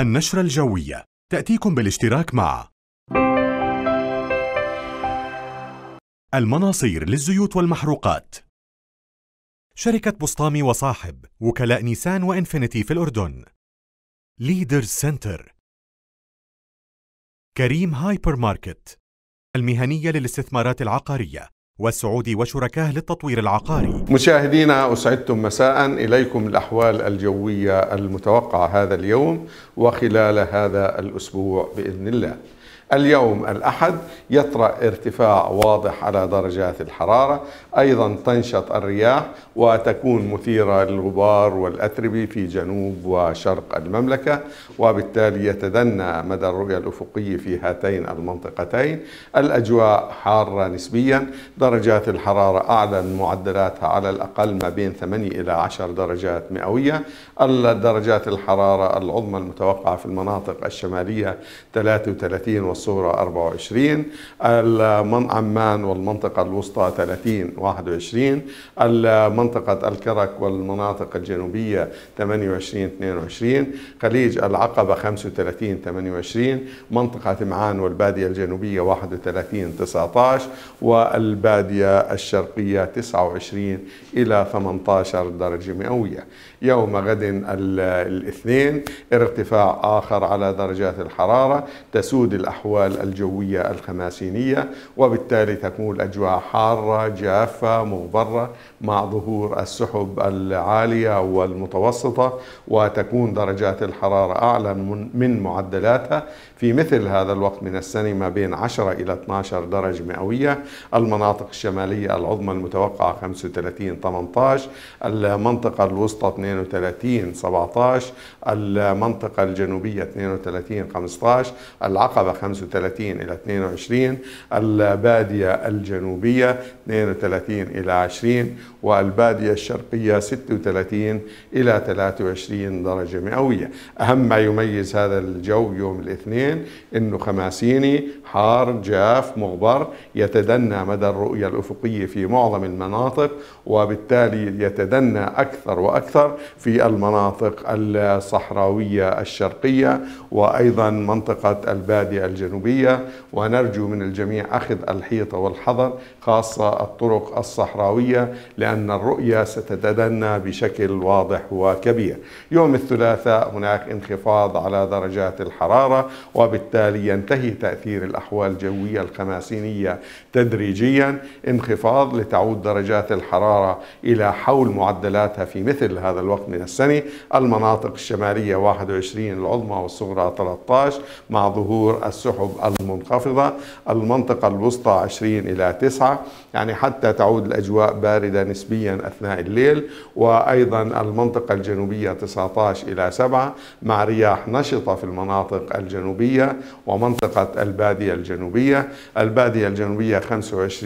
النشرة الجوية تأتيكم بالاشتراك مع المناصير للزيوت والمحروقات شركة بسطامي وصاحب وكلاء نيسان وإنفينيتي في الأردن ليدر سنتر كريم هايبر ماركت المهنية للاستثمارات العقارية والسعود وشركاه للتطوير العقاري مشاهدينا أسعدتم مساء إليكم الأحوال الجوية المتوقعة هذا اليوم وخلال هذا الأسبوع بإذن الله اليوم الأحد يطرأ ارتفاع واضح على درجات الحرارة أيضا تنشط الرياح وتكون مثيرة للغبار والأتربة في جنوب وشرق المملكة وبالتالي يتدنى مدى الرؤية الأفقية في هاتين المنطقتين الأجواء حارة نسبيا درجات الحرارة أعلى من معدلاتها على الأقل ما بين 8 إلى 10 درجات مئوية درجات الحرارة العظمى المتوقعة في المناطق الشمالية 33 و والصورة 24 عمان والمنطقة الوسطى 30 21 منطقة الكرك والمناطق الجنوبية 28 22 خليج العقبة 35 28 منطقة معان والبادية الجنوبية 31 19 والبادية الشرقية 29 إلى 18 درجة مئوية يوم غد الاثنين ارتفاع آخر على درجات الحرارة تسود الأحوال الأحوال الجوية الخماسينية وبالتالي تكون الأجواء حارة جافة مغبرة مع ظهور السحب العالية والمتوسطة وتكون درجات الحرارة أعلى من معدلاتها في مثل هذا الوقت من السنة ما بين 10 إلى 12 درجة مئوية المناطق الشمالية العظمى المتوقعة 35 18 المنطقة الوسطى 32 17 المنطقة الجنوبية 32 15 العقبة 35 إلى 22 البادية الجنوبية 32 إلى 20 والبادية الشرقية 36 إلى 23 درجة مئوية أهم ما يميز هذا الجو يوم الاثنين أنه خماسيني حار جاف مغبر يتدنى مدى الرؤية الأفقية في معظم المناطق وبالتالي يتدنى أكثر وأكثر في المناطق الصحراوية الشرقية وأيضا منطقة البادية الجنوبية الجنوبية ونرجو من الجميع أخذ الحيطة والحذر خاصة الطرق الصحراوية لأن الرؤية ستتدنى بشكل واضح وكبير يوم الثلاثاء هناك انخفاض على درجات الحرارة وبالتالي ينتهي تأثير الأحوال الجوية الخماسينية تدريجيا انخفاض لتعود درجات الحرارة إلى حول معدلاتها في مثل هذا الوقت من السنة المناطق الشمالية 21 العظمى والصغرى 13 مع ظهور السعودية السحب المنخفضة المنطقة الوسطى 20 إلى 9 يعني حتى تعود الأجواء باردة نسبيا أثناء الليل وأيضا المنطقة الجنوبية 19 إلى 7 مع رياح نشطة في المناطق الجنوبية ومنطقة البادية الجنوبية البادية الجنوبية 25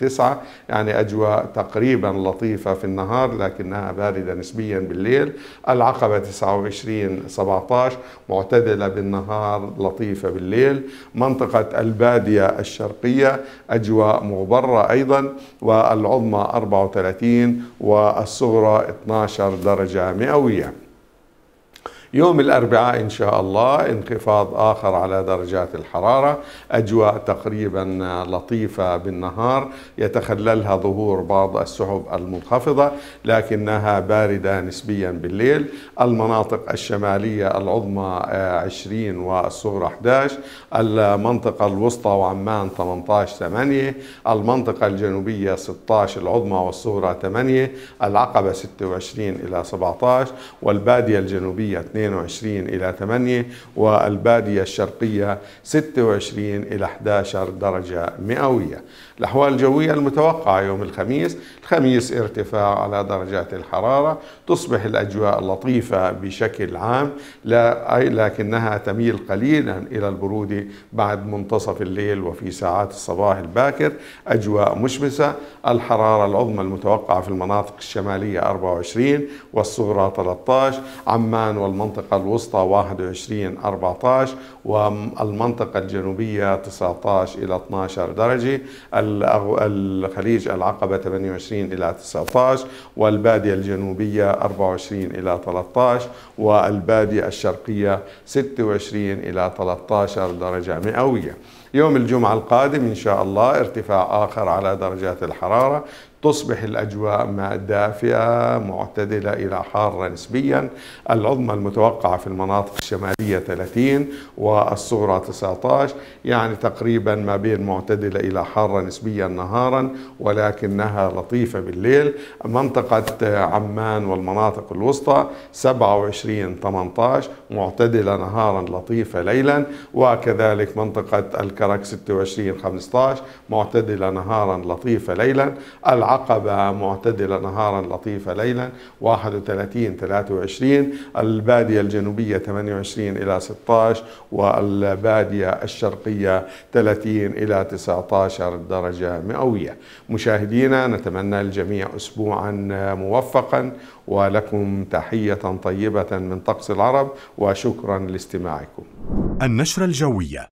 9 آه، يعني أجواء تقريبا لطيفة في النهار لكنها باردة نسبيا بالليل العقبة 29 17 معتدلة بالنهار لطيفة بالليل الليل منطقة البادية الشرقية أجواء مغبرة أيضا والعظمى 34 والصغرى 12 درجة مئوية يوم الأربعاء إن شاء الله انخفاض آخر على درجات الحرارة أجواء تقريبا لطيفة بالنهار يتخللها ظهور بعض السحب المنخفضة لكنها باردة نسبيا بالليل المناطق الشمالية العظمى 20 والصغرى 11 المنطقة الوسطى وعمان 18 8 المنطقة الجنوبية 16 العظمى والصغرى 8 العقبة 26 إلى 17 والبادية الجنوبية 2 22 إلى 8 والبادية الشرقية 26 إلى 11 درجة مئوية الأحوال الجوية المتوقعة يوم الخميس الخميس ارتفاع على درجات الحرارة تصبح الأجواء لطيفة بشكل عام لا أي لكنها تميل قليلا إلى البرودة بعد منتصف الليل وفي ساعات الصباح الباكر أجواء مشمسة الحرارة العظمى المتوقعة في المناطق الشمالية 24 والصغرى 13 عمان والمنطقة المنطقة الوسطى 21 14 والمنطقة الجنوبية 19 إلى 12 درجة الخليج العقبة 28 إلى 19 والبادية الجنوبية 24 إلى 13 والبادية الشرقية 26 إلى 13 درجة مئوية يوم الجمعة القادم إن شاء الله ارتفاع آخر على درجات الحرارة تصبح الأجواء دافئة معتدلة إلى حارة نسبيا العظمى المتوقعة في المناطق الشمالية 30 والصغرى 19 يعني تقريبا ما بين معتدلة إلى حارة نسبيا نهارا ولكنها لطيفة بالليل منطقة عمان والمناطق الوسطى 27 18 معتدلة نهارا لطيفة ليلا وكذلك منطقة كرك 26 15 معتدلة نهارا لطيفة ليلا العقبة معتدلة نهارا لطيفة ليلا 31 23 البادية الجنوبية 28 إلى 16 والبادية الشرقية 30 إلى 19 درجة مئوية مشاهدينا نتمنى الجميع أسبوعا موفقا ولكم تحية طيبة من طقس العرب وشكرا لاستماعكم النشرة الجوية